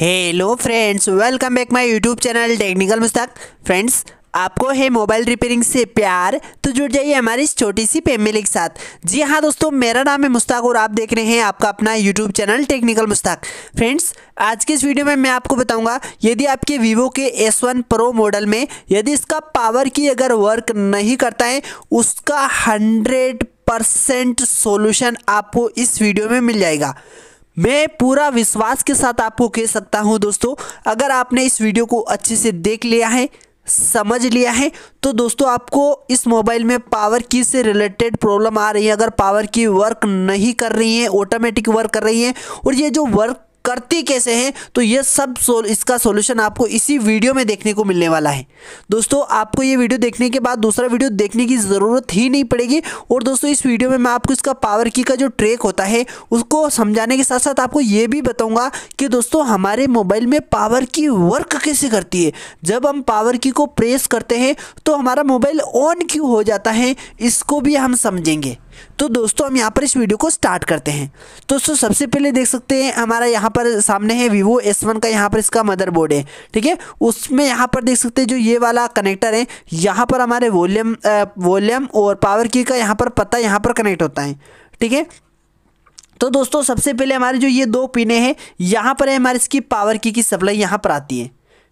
hello friends welcome back my YouTube channel technical Mushtaq friends आपको है mobile repairing से प्यार तो जुड़ जाइए हमारी इस छोटी सी फैमिली के साथ जी हाँ दोस्तों मेरा नाम है मुस्ताक और आप देख रहे हैं आपका अपना YouTube channel technical Mushtaq friends आज के इस वीडियो में मैं आपको बताऊंगा यदि आपके वीवो के एस वन प्रो मॉडल में यदि इसका पावर की अगर वर्क नहीं करता है उसका हंड्रेड परसेंट सोल्यूशन आपको इस वीडियो में मिल जाएगा मैं पूरा विश्वास के साथ आपको कह सकता हूं दोस्तों अगर आपने इस वीडियो को अच्छे से देख लिया है समझ लिया है तो दोस्तों आपको इस मोबाइल में पावर की से रिलेटेड प्रॉब्लम आ रही है अगर पावर की वर्क नहीं कर रही है ऑटोमेटिक वर्क कर रही है और ये जो वर्क करती कैसे हैं तो ये सब सोल इसका सोल्यूशन आपको इसी वीडियो में देखने को मिलने वाला है दोस्तों आपको ये वीडियो देखने के बाद दूसरा वीडियो देखने की ज़रूरत ही नहीं पड़ेगी और दोस्तों इस वीडियो में मैं आपको इसका पावर की का जो ट्रैक होता है उसको समझाने के साथ साथ आपको ये भी बताऊँगा कि दोस्तों हमारे मोबाइल में पावर की वर्क कैसे करती है जब हम पावर की को प्रेस करते हैं तो हमारा मोबाइल ऑन क्यों हो जाता है इसको भी हम समझेंगे तो दोस्तों हम यहाँ पर इस वीडियो को स्टार्ट करते हैं तो दोस्तों सबसे पहले देख सकते हैं हमारा यहाँ यहाँ पर सामने है वीवो एस का यहाँ पर इसका मदरबोर्ड है ठीक है उसमें यहाँ पर देख सकते हैं जो ये वाला कनेक्टर है यहाँ पर हमारे वॉल्यूम वॉल्यूम और पावर की का यहाँ पर पता यहाँ पर कनेक्ट होता है ठीक है तो दोस्तों सबसे पहले हमारे जो ये दो पीने हैं यहाँ पर है हमारे इसकी पावर की की सप्लाई यहाँ पर आती है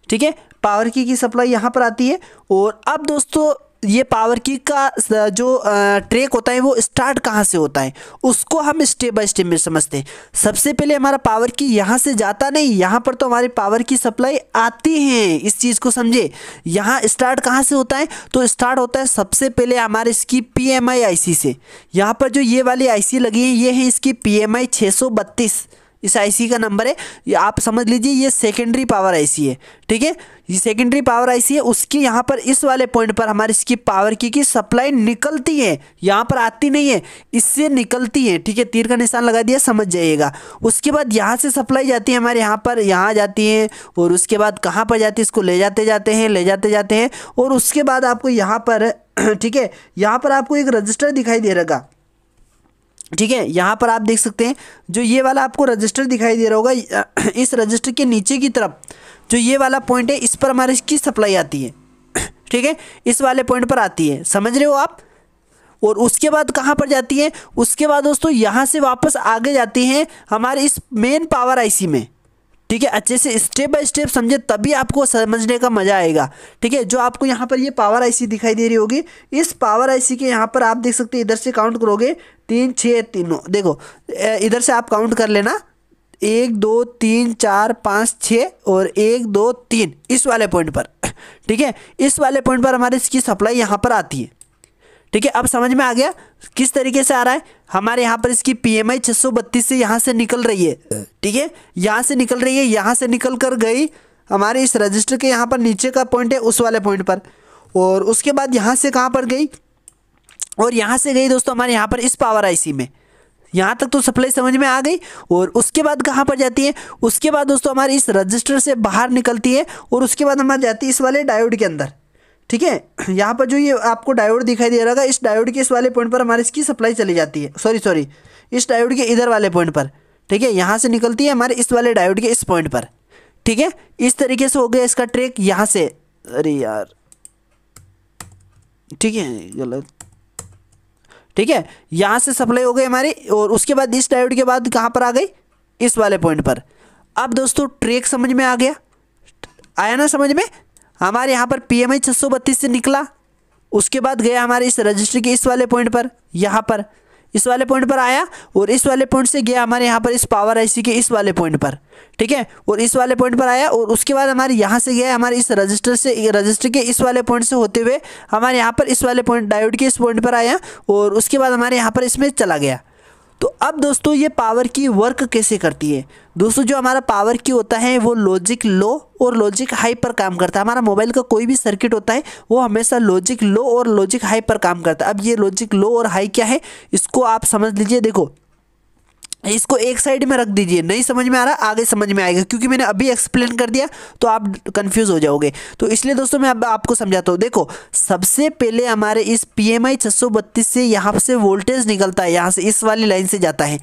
ठीक है पावर की की सप्लाई यहाँ पर आती है और अब दोस्तों ये पावर की का जो ट्रैक होता है वो स्टार्ट कहाँ से होता है उसको हम स्टेप बाय स्टेप में समझते हैं सबसे पहले हमारा पावर की यहाँ से जाता नहीं यहाँ पर तो हमारी पावर की सप्लाई आती है इस चीज़ को समझे यहाँ स्टार्ट कहाँ से होता है तो स्टार्ट होता है सबसे पहले हमारे इसकी पी एम आई आई सी से यहाँ पर जो ये वाली आई सी लगी है ये है इसकी पी एम आई छः सौ बत्तीस इस आईसी का नंबर है ये आप समझ लीजिए ये सेकेंडरी पावर आईसी है ठीक है ये सेकेंडरी पावर आईसी है उसकी यहाँ पर इस वाले पॉइंट पर हमारी इसकी पावर की की सप्लाई निकलती है यहाँ पर आती नहीं है इससे निकलती है ठीक है तीर का निशान लगा दिया समझ जाइएगा उसके बाद यहाँ से सप्लाई जाती है हमारे यहाँ पर यहाँ जाती है और उसके बाद कहाँ पर जाती है इसको ले जाते जाते हैं ले जाते जाते हैं और उसके बाद आपको यहाँ पर ठीक है यहाँ पर आपको एक रजिस्टर दिखाई दे रहा ठीक है यहाँ पर आप देख सकते हैं जो ये वाला आपको रजिस्टर दिखाई दे रहा होगा इस रजिस्टर के नीचे की तरफ जो ये वाला पॉइंट है इस पर हमारे इसकी सप्लाई आती है ठीक है इस वाले पॉइंट पर आती है समझ रहे हो आप और उसके बाद कहाँ पर जाती है उसके बाद दोस्तों यहाँ से वापस आगे जाती हैं हमारे इस मेन पावर आईसी में ठीक है अच्छे से स्टेप बाय स्टेप समझे तभी आपको समझने का मज़ा आएगा ठीक है जो आपको यहाँ पर ये पावर आईसी दिखाई दे रही होगी इस पावर आईसी के यहाँ पर आप देख सकते हैं इधर से काउंट करोगे तीन छः तीनों देखो इधर से आप काउंट कर लेना एक दो तीन चार पाँच छः और एक दो तीन इस वाले पॉइंट पर ठीक है इस वाले पॉइंट पर हमारे इसकी सप्लाई यहाँ पर आती है ठीक है अब समझ में आ गया किस तरीके से आ रहा है हमारे यहाँ पर इसकी पी एम आई छः सौ बत्तीस से यहाँ से निकल रही है ठीक है यहाँ से निकल रही है यहाँ से निकल कर गई हमारे इस रजिस्टर के यहाँ पर नीचे का पॉइंट है उस वाले पॉइंट पर और उसके बाद यहाँ से कहाँ पर गई और यहाँ से गई दोस्तों हमारे यहाँ पर इस पावर आईसी में यहाँ तक तो सप्लाई समझ में आ गई और उसके बाद कहाँ पर जाती है उसके बाद दोस्तों हमारे इस रजिस्टर से बाहर निकलती है और उसके बाद हमारे जाती है इस वाले डायोड के अंदर ठीक है यहाँ पर जो ये आपको डायोड दिखाई दे रहा था इस डायोड के इस वाले पॉइंट पर हमारी इसकी सप्लाई चली जाती है सॉरी सॉरी इस डायोड के इधर वाले पॉइंट पर ठीक है यहाँ से निकलती है हमारे इस वाले डायोड के इस पॉइंट पर ठीक है इस तरीके से हो गया इसका ट्रेक यहाँ से अरे यार ठीक है गलत ठीक है यहाँ से सप्लाई हो गई हमारी और उसके बाद इस डायोड के बाद कहाँ पर आ गई इस वाले पॉइंट पर अब दोस्तों ट्रेक समझ में आ गया आया ना समझ में हमारे यहाँ पर पी एम आई छः से निकला उसके बाद गया हमारे इस रजिस्टर के इस वाले पॉइंट पर यहाँ पर इस वाले पॉइंट पर आया और इस वाले पॉइंट से गया हमारे यहाँ पर इस पावर आईसी के इस वाले पॉइंट पर ठीक है और इस वाले पॉइंट पर आया और उसके बाद हमारे यहाँ से गया हमारे इस रजिस्टर से रजिस्टर के इस वाले पॉइंट से होते हुए हमारे यहाँ पर इस वाले पॉइंट डायोड के इस पॉइंट पर आया और उसके बाद हमारे यहाँ पर इसमें चला गया तो अब दोस्तों ये पावर की वर्क कैसे करती है दोस्तों जो हमारा पावर की होता है वो लॉजिक लो और लॉजिक हाई पर काम करता है हमारा मोबाइल का कोई भी सर्किट होता है वो हमेशा लॉजिक लो और लॉजिक हाई पर काम करता है अब ये लॉजिक लो और हाई क्या है इसको आप समझ लीजिए देखो इसको एक साइड में रख दीजिए नहीं समझ में आ रहा आगे समझ में आएगा क्योंकि मैंने अभी एक्सप्लेन कर दिया तो आप कंफ्यूज हो जाओगे तो इसलिए दोस्तों मैं अब आपको समझाता हूँ देखो सबसे पहले हमारे इस पी एम आई से यहाँ से वोल्टेज निकलता है यहाँ से इस वाली लाइन से जाता है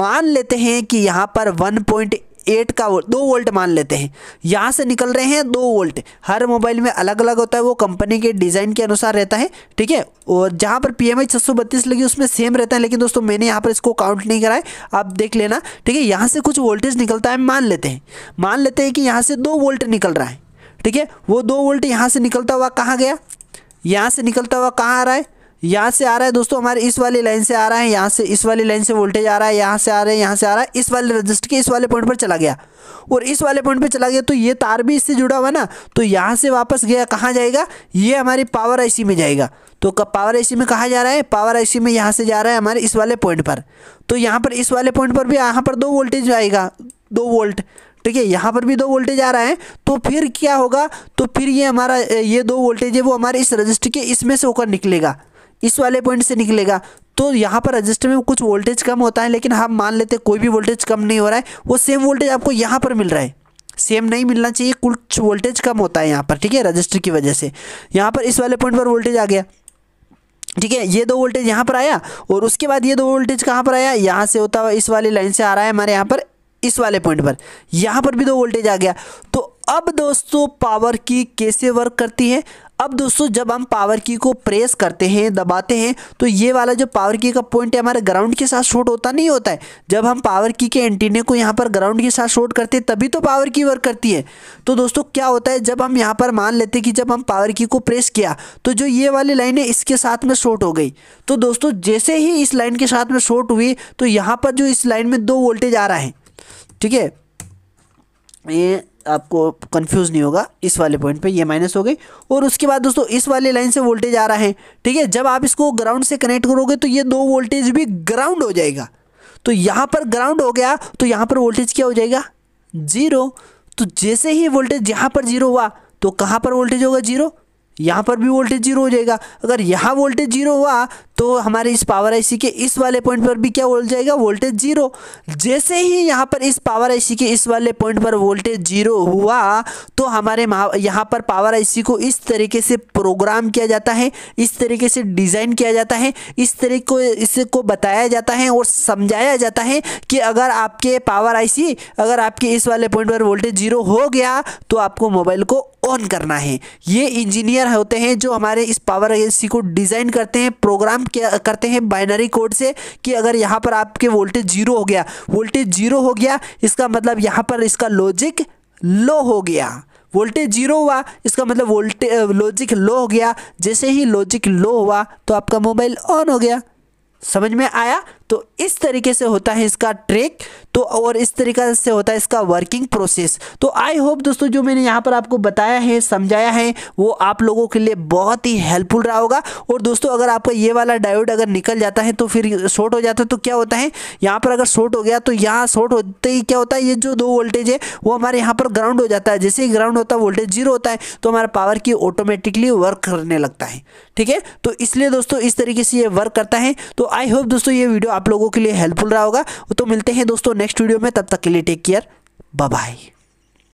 मान लेते हैं कि यहाँ पर वन पॉइंट एट का दो वोल्ट मान लेते हैं यहाँ से निकल रहे हैं दो वोल्ट हर मोबाइल में अलग अलग होता है वो कंपनी के डिज़ाइन के अनुसार रहता है ठीक है और जहाँ पर पी एम आई लगी उसमें सेम रहता है लेकिन दोस्तों मैंने यहाँ पर इसको काउंट नहीं कराया आप देख लेना ठीक है यहाँ से कुछ वोल्टेज निकलता है मान लेते हैं मान लेते हैं कि यहाँ से दो वोल्ट निकल रहा है ठीक है वो दो वोल्ट यहाँ से निकलता हुआ कहाँ गया यहाँ से निकलता हुआ कहाँ आ रहा है यहाँ से आ रहा है दोस्तों हमारे इस वाली लाइन से आ रहा है यहाँ से इस वाली लाइन से वोल्टेज आ रहा है यहाँ से आ रहा है यहाँ से आ रहा है इस वाले रजिस्टर के इस वाले पॉइंट पर चला गया और इस वाले पॉइंट पर चला गया तो ये तार भी इससे जुड़ा हुआ ना तो यहाँ से वापस गया कहाँ जाएगा ये हमारी पावर आई में जाएगा तो पावर आई में कहाँ जा रहा है पावर आई में यहाँ से जा रहा है हमारे इस वाले पॉइंट पर तो यहाँ पर इस वाले पॉइंट पर भी यहाँ पर दो वोल्टेज आएगा दो वोल्ट ठीक है यहाँ पर भी दो वोल्टेज आ रहा है तो फिर क्या होगा तो फिर ये हमारा ये दो वोल्टेज है वो हमारे इस रजिस्टर के इसमें से होकर निकलेगा इस वाले पॉइंट से निकलेगा तो यहाँ पर रजिस्टर में कुछ वोल्टेज कम होता है लेकिन हम मान लेते कोई भी वोल्टेज कम नहीं हो रहा है वो सेम वोल्टेज आपको यहाँ पर मिल रहा है सेम नहीं मिलना चाहिए कुछ वोल्टेज कम होता है यहाँ पर ठीक है रजिस्टर की वजह से यहाँ पर इस वाले पॉइंट पर वोल्टेज आ गया ठीक है ये दो वोल्टेज यहाँ पर आया और उसके बाद ये दो वोल्टेज कहाँ पर आया यहाँ से होता हुआ इस वाली लाइन से आ रहा है हमारे यहाँ पर इस वाले पॉइंट पर यहाँ पर भी दो वोल्टेज आ गया तो अब दोस्तों पावर की कैसे वर्क करती है अब दोस्तों जब हम पावर की को प्रेस करते हैं दबाते हैं तो ये वाला जो पावर की का पॉइंट है हमारे ग्राउंड के साथ शॉट होता नहीं होता है जब हम पावर की के एंटीने को यहाँ पर ग्राउंड के साथ शॉट करते हैं तभी तो पावर की वर्क करती है तो दोस्तों क्या होता है जब हम यहाँ पर मान लेते हैं कि जब हम पावर की को प्रेस किया तो जो ये वाली लाइन है इसके साथ में शॉर्ट हो गई तो दोस्तों जैसे ही इस लाइन के साथ में शॉर्ट हुई तो यहाँ पर जो इस लाइन में दो वोल्टेज आ रहा है ठीक है ये आपको कंफ्यूज नहीं होगा इस वाले पॉइंट पे ये माइनस हो गई और उसके बाद दोस्तों इस वाले लाइन से वोल्टेज आ रहा है ठीक है जब आप इसको ग्राउंड से कनेक्ट करोगे तो ये दो वोल्टेज भी ग्राउंड हो जाएगा तो यहाँ पर ग्राउंड हो गया तो यहाँ पर वोल्टेज क्या हो जाएगा ज़ीरो तो जैसे ही वोल्टेज यहाँ पर ज़ीरो हुआ तो कहाँ पर वोल्टेज होगा ज़ीरो यहाँ पर भी वोल्टेज जीरो हो जाएगा अगर यहाँ वोल्टेज जीरो हुआ तो हमारे इस पावर आईसी के इस वाले पॉइंट पर भी क्या हो जाएगा वोल्टेज जीरो जैसे ही यहाँ पर इस पावर आईसी के इस वाले पॉइंट पर वोल्टेज जीरो हुआ तो हमारे यहाँ पर पावर आईसी को इस तरीके से प्रोग्राम किया जाता है इस तरीके से डिज़ाइन किया जाता है इस तरीके को इसको बताया जाता है और समझाया जाता है कि अगर आपके पावर आई अगर आपके इस वाले पॉइंट पर वोल्टेज जीरो हो गया तो आपको मोबाइल को ऑन करना है ये इंजीनियर होते हैं जो हमारे इस पावर आई को डिज़ाइन करते हैं प्रोग्राम करते हैं बाइनरी कोड से कि अगर यहाँ पर आपके वोल्टेज जीरो हो गया वोल्टेज जीरो हो गया इसका मतलब यहाँ पर इसका लॉजिक लो हो गया वोल्टेज जीरो हुआ इसका मतलब वोल्टे लॉजिक लो हो गया जैसे ही लॉजिक लो हुआ तो आपका मोबाइल ऑन हो गया समझ में आया तो इस तरीके से होता है इसका ट्रेक तो और इस तरीके से होता है इसका वर्किंग प्रोसेस तो आई होप दोस्तों जो मैंने यहाँ पर आपको बताया है समझाया है वो आप लोगों के लिए बहुत ही हेल्पफुल रहा होगा और दोस्तों अगर आपका ये वाला डायोड अगर निकल जाता है तो फिर शॉर्ट हो जाता है तो क्या होता है यहाँ पर अगर शॉर्ट हो गया तो यहाँ शॉर्ट होते ही क्या होता है ये जो दो वोल्टेज है वो हमारे यहाँ पर ग्राउंड हो जाता है जैसे ही ग्राउंड होता है वोल्टेज जीरो होता है तो हमारा पावर की ऑटोमेटिकली वर्क करने लगता है ठीक है तो इसलिए दोस्तों इस तरीके से ये वर्क करता है तो आई होप दोस्तों ये वीडियो आप आप लोगों के लिए हेल्पफुल रहा होगा तो मिलते हैं दोस्तों नेक्स्ट वीडियो में तब तक के लिए टेक केयर बाय